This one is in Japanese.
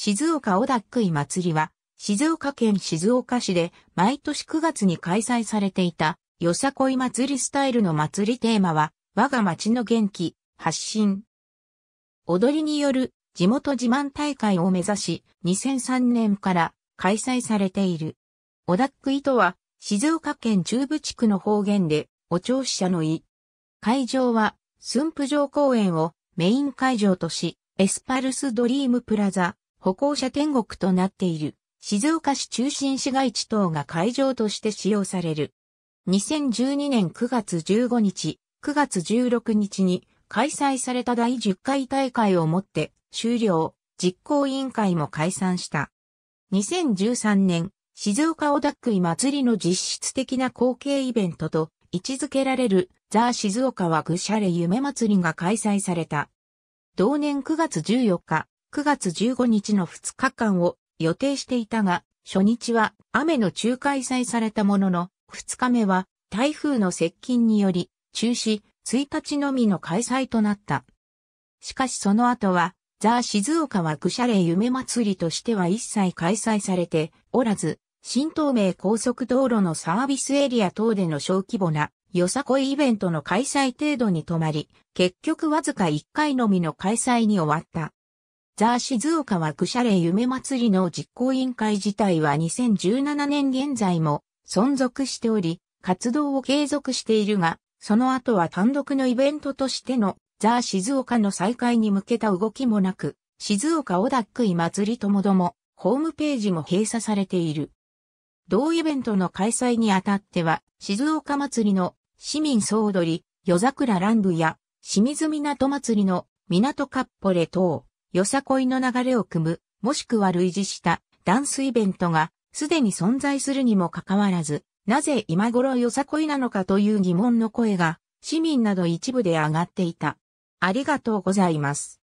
静岡小田くい祭りは、静岡県静岡市で毎年9月に開催されていた、よさこい祭りスタイルの祭りテーマは、我が町の元気、発信。踊りによる地元自慢大会を目指し、2003年から開催されている。小田くいとは、静岡県中部地区の方言で、お聴者の井。会場は、駿府城公園をメイン会場とし、エスパルスドリームプラザ、歩行者天国となっている、静岡市中心市街地等が会場として使用される。2012年9月15日、9月16日に開催された第10回大会をもって終了、実行委員会も解散した。2013年、静岡小田区井祭りの実質的な後継イベントと位置づけられるザ・静岡はぐしゃれ夢祭りが開催された。同年9月14日、9月15日の2日間を予定していたが、初日は雨の中開催されたものの、2日目は台風の接近により中止、1日のみの開催となった。しかしその後は、ザ・静岡はしゃれ夢祭りとしては一切開催されておらず、新東名高速道路のサービスエリア等での小規模なよさこいイベントの開催程度に止まり、結局わずか1回のみの開催に終わった。ザー静岡はクシャレ夢祭りの実行委員会自体は2017年現在も存続しており、活動を継続しているが、その後は単独のイベントとしてのザー静岡の再開に向けた動きもなく、静岡オダックイ祭りともども、ホームページも閉鎖されている。同イベントの開催にあたっては、静岡祭りの市民総踊り、夜桜乱舞や清水港祭りの港カッポレ等、よさこいの流れを組む、もしくは類似したダンスイベントがすでに存在するにもかかわらず、なぜ今頃よさこいなのかという疑問の声が市民など一部で上がっていた。ありがとうございます。